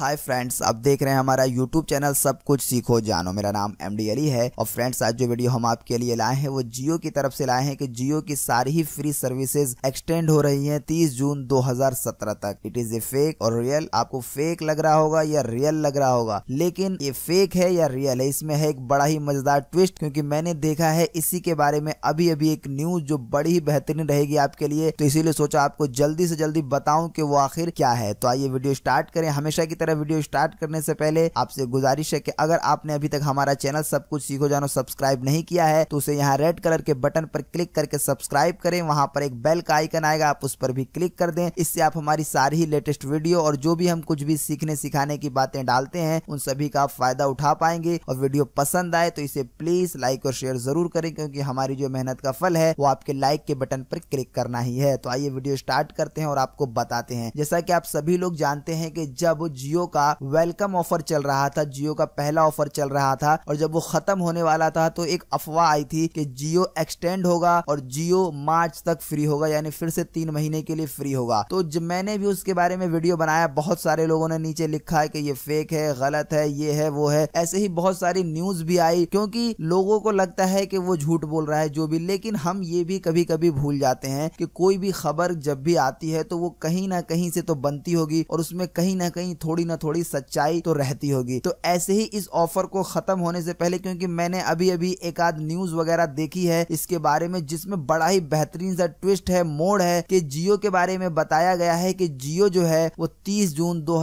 hi friends आप देख रहे हैं हमारा यूट्यूब चैनल सब कुछ सीखो जानो मेरा नाम एम डी अली है और फ्रेंड्स आज जो वीडियो हम आपके लिए लाए हैं वो जियो की तरफ से लाए हैं कि जियो की सारी ही फ्री सर्विसेज एक्सटेंड हो रही हैं 30 जून 2017 तक इट इज ए फेक और रियल आपको फेक लग रहा होगा या रियल लग रहा होगा लेकिन ये फेक है या रियल है इसमें है एक बड़ा ही मजेदार ट्विस्ट क्यूँकी मैंने देखा है इसी के बारे में अभी अभी एक न्यूज जो बड़ी ही बेहतरीन रहेगी आपके लिए तो इसीलिए सोचा आपको जल्दी से जल्दी बताऊँ की वो आखिर क्या है तो आइए वीडियो स्टार्ट करें हमेशा की तरह हमारा वीडियो स्टार्ट करने से पहले आपसे गुजारिश है कि अगर आपने अभी तक हमारा चैनल सब कुछ सीखो जानो सब्सक्राइब नहीं किया है तो उसे यहाँ रेड कलर के बटन पर क्लिक करके सब्सक्राइब करें वहां पर एक बेल का आइकन आएगा आप उस पर भी क्लिक कर दें इससे आप हमारी सारी ही लेटेस्ट वीडियो और जो भी हम कुछ भी सीखने सिखाने की बातें डालते हैं उन सभी का फायदा उठा पाएंगे और वीडियो पसंद आए तो इसे प्लीज लाइक और शेयर जरूर करें क्योंकि हमारी जो मेहनत का फल है वो आपके लाइक के बटन पर क्लिक करना ही है तो आइए वीडियो स्टार्ट करते हैं और आपको बताते हैं जैसा कि आप सभी लोग जानते हैं कि जब जियो जियो का वेलकम ऑफर चल रहा था जियो का पहला ऑफर चल रहा था और जब वो खत्म होने वाला था तो एक अफवाह आई थी कि जियो एक्सटेंड होगा और जियो मार्च तक फ्री होगा यानी फिर से तीन महीने के लिए फ्री होगा तो जब मैंने भी उसके बारे में वीडियो बनाया बहुत सारे लोगों ने नीचे लिखा है कि ये फेक है गलत है ये है वो है ऐसे ही बहुत सारी न्यूज भी आई क्योंकि लोगों को लगता है कि वो झूठ बोल रहा है जो भी लेकिन हम ये भी कभी कभी भूल जाते हैं कि कोई भी खबर जब भी आती है तो वो कहीं ना कहीं से तो बनती होगी और उसमें कहीं ना कहीं थोड़ी ना थोड़ी सच्चाई तो रहती होगी तो ऐसे ही इस ऑफर को खत्म होने से पहले क्योंकि मैंने अभी अभी एक आध न्यूज वगैरह देखी है इसके बारे में जिसमें बड़ा ही बेहतरीन सा ट्विस्ट है मोड़ है कि जियो के बारे में बताया गया है कि जियो जो है वो तीस जून दो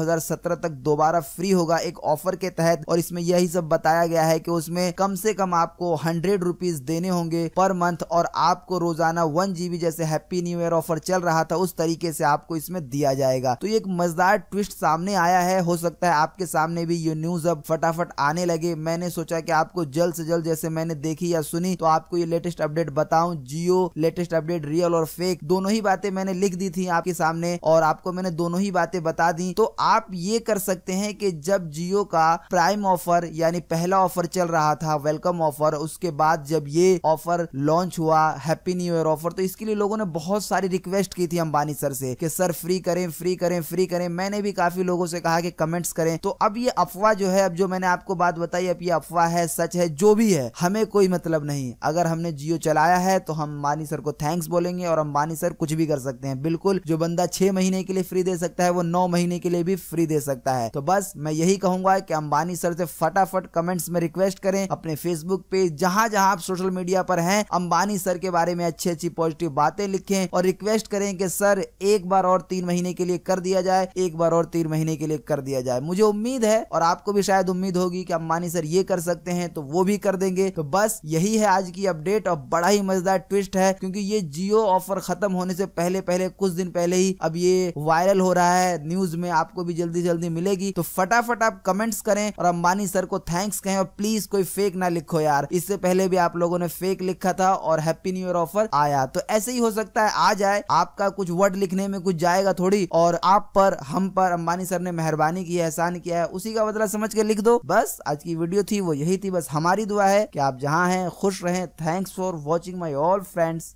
तक दोबारा फ्री होगा एक ऑफर के तहत और इसमें यही सब बताया गया है कि उसमें कम से कम आपको हंड्रेड रुपीज देने होंगे पर मंथ और आपको रोजाना वन जीबी जैसे हैप्पी न्यू ईयर ऑफर चल रहा था उस तरीके से आपको इसमें दिया जाएगा तो ये एक मजेदार ट्विस्ट सामने आया है है हो सकता है आपके सामने भी ये न्यूज अब फटाफट आने लगे मैंने सोचा कि आपको जल्द से जल्द जैसे मैंने देखी या सुनी तो आपको ये लेटेस्ट अपडेट बताऊं जियो लेटेस्ट अपडेट रियल और फेक दोनों ही बातें मैंने लिख दी थी आपके सामने और आपको मैंने दोनों ही बातें बता दी तो आप ये कर सकते हैं कि जब जियो का प्राइम ऑफर यानी पहला ऑफर चल रहा था वेलकम ऑफर उसके बाद जब ये ऑफर लॉन्च हुआ हैप्पी न्यू ईयर ऑफर तो इसके लिए लोगों ने बहुत सारी रिक्वेस्ट की थी अंबानी सर से कि सर फ्री करें फ्री करें फ्री करें मैंने भी काफी लोगों से कहा आके कमेंट्स करें तो अब ये अफवाह जो है अब जो मैंने आपको बात बताई अब ये अफवाह है सच है जो भी है हमें कोई मतलब नहीं अगर हमने जियो चलाया है तो हम मानी सर को थैंक्स बोलेंगे और हम मानी सर कुछ भी कर सकते हैं बिल्कुल जो बंदा छह महीने के लिए फ्री दे सकता है वो नौ महीने के लिए भी फ्री दे सकता है तो बस मैं यही कहूंगा कि अंबानी सर से फटाफट कमेंट्स में रिक्वेस्ट करें अपने फेसबुक पेज जहां जहां आप सोशल मीडिया पर हैं अंबानी सर के बारे में अच्छी अच्छी पॉजिटिव बातें लिखें और रिक्वेस्ट करें कि सर एक बार और तीन महीने के लिए कर दिया जाए एक बार और तीन महीने के लिए कर दिया जाए मुझे उम्मीद है और आपको भी शायद उम्मीद होगी कि अम्बानी सर ये कर सकते हैं तो वो भी कर देंगे तो बस यही है आज की अपडेट और बड़ा ही मजेदार ट्विस्ट है क्योंकि ये जियो ऑफर खत्म होने से पहले पहले कुछ दिन पहले ही अब ये वायरल हो रहा है न्यूज में आपको भी जल्दी जल्दी मिलेगी तो फटाफट आप कमेंट्स करें और अंबानी सर को थैंक्स कहें और प्लीज कोई फेक ना लिखो यार इससे पहले भी आप लोगों ने फेक लिखा था और हैप्पी न्यू ईयर ऑफर आया तो ऐसे ही हो सकता है आ जाए आपका कुछ वर्ड लिखने में कुछ जाएगा थोड़ी और आप पर हम पर अंबानी सर ने मेहरबान मेहरबानी की है एहसान किया है उसी का बदला समझ के लिख दो बस आज की वीडियो थी वो यही थी बस हमारी दुआ है कि आप जहाँ हैं खुश रहें thanks for watching my all friends